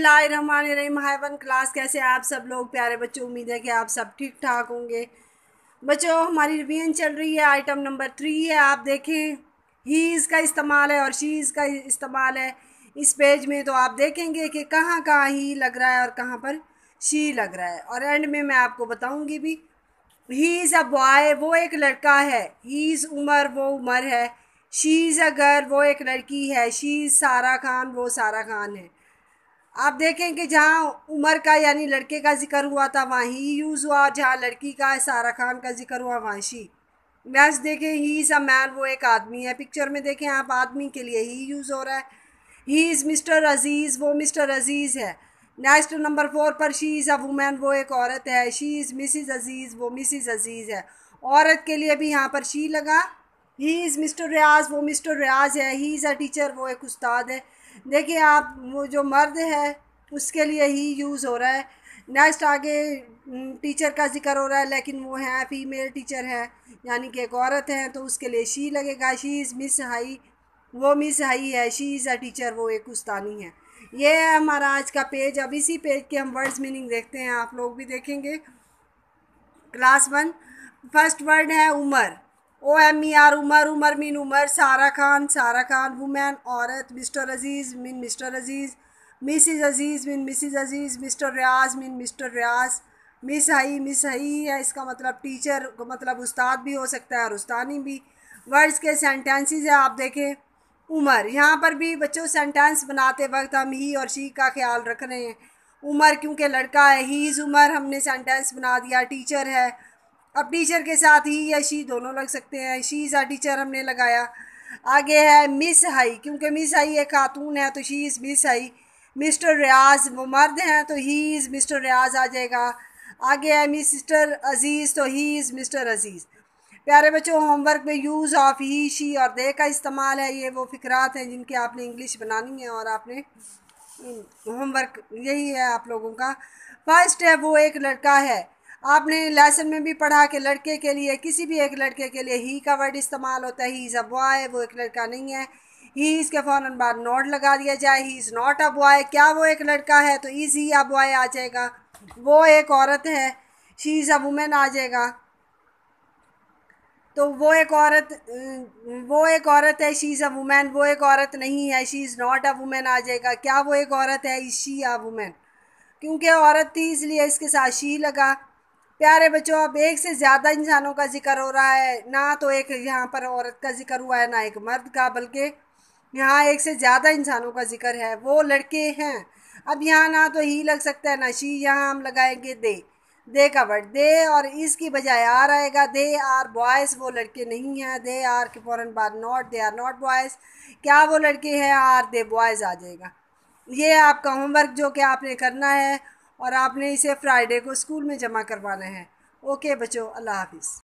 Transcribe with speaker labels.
Speaker 1: रहीम high one class कैसे आप सब लोग प्यारे बच्चों उम्मीद है कि आप सब ठीक ठाक होंगे बच्चों हमारी रिवीजन चल रही है आइटम नंबर थ्री है आप देखें ही का इस्तेमाल है और शीज़ का इस्तेमाल है इस पेज में तो आप देखेंगे कि कहाँ कहाँ ही लग रहा है और कहाँ पर शी लग रहा है और एंड में मैं आपको बताऊँगी भी ही इज़ अ बॉय वो एक लड़का है ही इज़ उमर वो उमर है शी इज़ अ गर्ल वो एक लड़की है शी इज़ सारा खान वो सारा खान है आप देखें कि जहाँ उमर का यानी लड़के का जिक्र हुआ था वहाँ ही यूज़ हुआ और जहाँ लड़की का सारा खान का जिक्र हुआ वहाँ शी मैच देखें ही इज़ अ मैन वो एक आदमी है पिक्चर में देखें आप आदमी के लिए ही यूज़ हो रहा है ही इज़ मिस्टर अजीज़ वो मिस्टर अजीज़ है नेक्स्ट नंबर फोर पर शी इज़ अ वुमेन वो एक औरत है शी इज़ मिसिज़ अजीज़ वो मिसिज़ अजीज़ है औरत के लिए भी यहाँ पर शी लगा ही इज़ मिस्टर रियाज वो मिस्टर रियाज है ही इज़ अ टीचर वो एक उस्ताद है देखिए आप वो जो मर्द है उसके लिए ही यूज़ हो रहा है नेक्स्ट आगे टीचर का जिक्र हो रहा है लेकिन वो है फीमेल टीचर है यानी कि एक औरत है तो उसके लिए शी लगेगा शी इज़ मिस हाई वो मिस हाई है शी इज़ अ टीचर वो एक उस्तानी है ये है हमारा आज का पेज अब इसी पेज के हम वर्ड्स मीनिंग देखते हैं आप लोग भी देखेंगे क्लास वन फर्स्ट वर्ड है Umar O M E R Umar Umar mean Umar Sara Khan Sara Khan woman औरत Mr Aziz mean Mr Aziz Mrs Aziz mean Mrs Aziz Mr Riyaz mean Mr Riyaz Miss Hai Miss Hai है इसका मतलब टीचर मतलब उस्ताद भी हो सकता है और उस्तानी भी वर्ड्स के सेंटेंसेस है आप देखें उमर यहाँ पर भी बच्चों सेंटेंस बनाते वक्त हम ही और शी का ख्याल रख रहे हैं उमर क्योंकि लड़का है ही इज़ उमर हमने सेंटेंस बना दिया टीचर है अब टीचर के साथ ही या शी दोनों लग सकते हैं शी इज़ आ टीचर हमने लगाया आगे है मिस हाई क्योंकि मिस हाई एक खातून है तो she is Miss Hai Mr Riyaz वो मर्द हैं तो ही इज़ मिस्टर रियाज आ जाएगा आगे है मिस सिस्टर अज़ीज़ तो ही इज़ मिस्टर अज़ीज़ प्यारे बच्चों होमवर्क में यूज़ ऑफ ही शी और दे का इस्तेमाल है ये वो फ़िक्रात हैं जिनके आपने इंग्लिश बनानी है और आपने होमवर्क यही है आप लोगों का फर्स्ट है वो एक लड़का है आपने लेसन में भी पढ़ा कि लड़के के लिए किसी भी एक लड़के के लिए ही का वर्ड इस्तेमाल होता है ही इज़ अ बॉय वो एक लड़का नहीं है ही इसके फ़ौर बाद नॉट लगा दिया जाए he is not a boy क्या वो एक लड़का है तो इज़ ही अ बॉय आ जाएगा वो एक औरत है शी इज़ अ वुमेन आ जाएगा तो वो एक औरत वो एक औरत है शी इज़ अ वुमेन वो एक औरत नहीं है she is not a woman आ जाएगा क्या वो एक औरत है इज शी अ वुमेन क्योंकि औरत थी इसलिए इसके साथ शी लगा प्यारे बच्चों अब एक से ज़्यादा इंसानों का जिक्र हो रहा है ना तो एक यहाँ पर औरत का जिक्र हुआ है ना एक मर्द का बल्कि यहाँ एक से ज़्यादा इंसानों का जिक्र है वो लड़के हैं अब यहाँ ना तो ही लग सकता है ना शी यहाँ हम लगाएंगे दे दे का वर्ड दे और इसकी बजाय आर आएगा दे आर बॉयज़ वो लड़के नहीं हैं दे आर के फ़ौर बाद not they are not boys क्या वो लड़के हैं आर दे बॉयज़ आ जाएगा ये आपका होमवर्क जो कि आपने करना है और आपने इसे फ्राइडे को स्कूल में जमा करवाना है ओके बच्चों अल्लाह हाफिज़